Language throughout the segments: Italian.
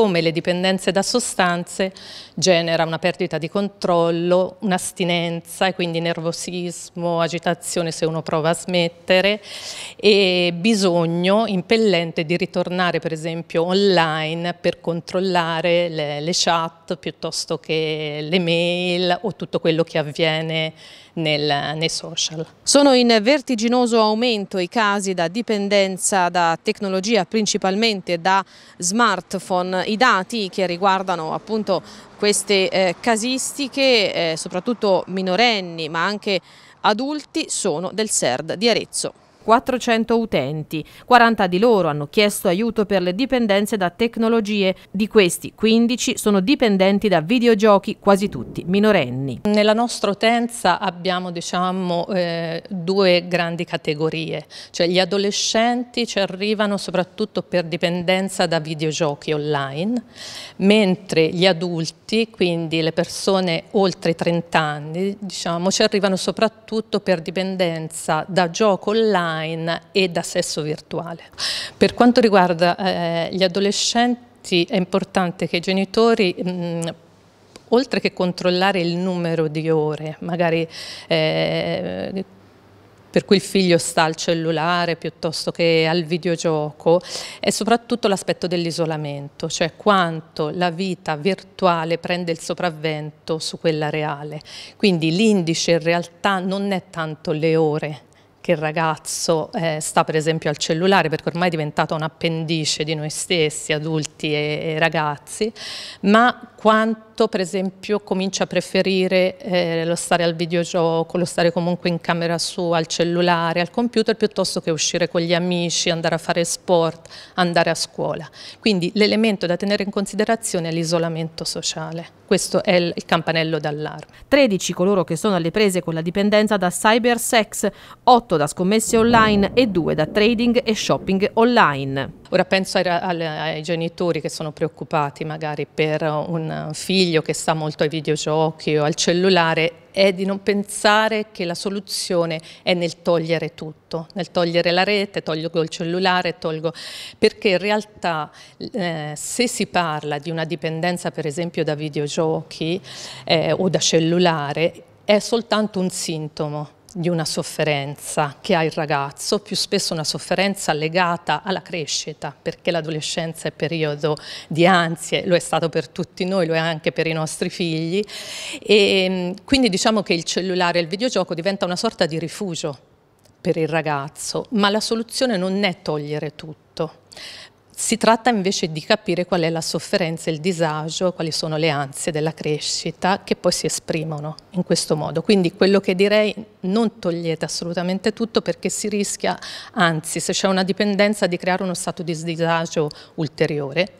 come le dipendenze da sostanze genera una perdita di controllo, un'astinenza e quindi nervosismo, agitazione se uno prova a smettere e bisogno impellente di ritornare per esempio online per controllare le, le chat piuttosto che le mail o tutto quello che avviene nel, nei social. Sono in vertiginoso aumento i casi da dipendenza da tecnologia, principalmente da smartphone i dati che riguardano appunto queste eh, casistiche, eh, soprattutto minorenni ma anche adulti, sono del SERD di Arezzo. 400 utenti. 40 di loro hanno chiesto aiuto per le dipendenze da tecnologie, di questi 15 sono dipendenti da videogiochi, quasi tutti minorenni. Nella nostra utenza abbiamo diciamo, eh, due grandi categorie, cioè gli adolescenti ci arrivano soprattutto per dipendenza da videogiochi online, mentre gli adulti, quindi le persone oltre 30 anni, diciamo, ci arrivano soprattutto per dipendenza da gioco online online e da sesso virtuale. Per quanto riguarda eh, gli adolescenti è importante che i genitori mh, mm, oltre che controllare il numero di ore, magari eh, per cui il figlio sta al cellulare piuttosto che al videogioco, è soprattutto l'aspetto dell'isolamento, cioè quanto la vita virtuale prende il sopravvento su quella reale. Quindi l'indice in realtà non è tanto le ore che il ragazzo eh, sta per esempio al cellulare perché ormai è diventata un'appendice di noi stessi, adulti e, e ragazzi, ma quanto quanto esatto, per esempio comincia a preferire eh, lo stare al videogioco, lo stare comunque in camera sua, al cellulare, al computer, piuttosto che uscire con gli amici, andare a fare sport, andare a scuola. Quindi l'elemento da tenere in considerazione è l'isolamento sociale. Questo è il campanello d'allarme. 13 coloro che sono alle prese con la dipendenza da cybersex, 8 da scommesse online e 2 da trading e shopping online. Ora penso ai, ai, genitori che sono preoccupati magari per un figlio che sta molto ai videogiochi o al cellulare è di non pensare che la soluzione è nel togliere tutto, nel togliere la rete, tolgo il cellulare, tolgo... perché in realtà eh, se si parla di una dipendenza per esempio da videogiochi eh, o da cellulare è soltanto un sintomo di una sofferenza che ha il ragazzo, più spesso una sofferenza legata alla crescita, perché l'adolescenza è periodo di ansie, lo è stato per tutti noi, lo è anche per i nostri figli, e ehm, quindi diciamo che il cellulare e il videogioco diventa una sorta di rifugio per il ragazzo, ma la soluzione non è togliere tutto, si tratta invece di capire qual è la sofferenza, il disagio, quali sono le ansie della crescita che poi si esprimono in questo modo. Quindi quello che direi non togliete assolutamente tutto perché si rischia, anzi se c'è una dipendenza, di creare uno stato di disagio ulteriore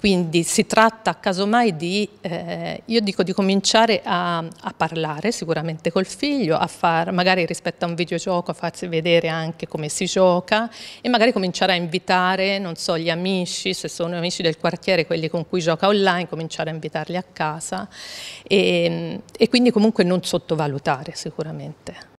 quindi si tratta casomai di, eh, io dico di cominciare a, a, parlare sicuramente col figlio, a far, magari rispetto a un videogioco, a farsi vedere anche come si gioca e magari cominciare a invitare, non so, gli amici, se sono amici del quartiere, quelli con cui gioca online, cominciare a invitarli a casa e, e quindi comunque non sottovalutare sicuramente.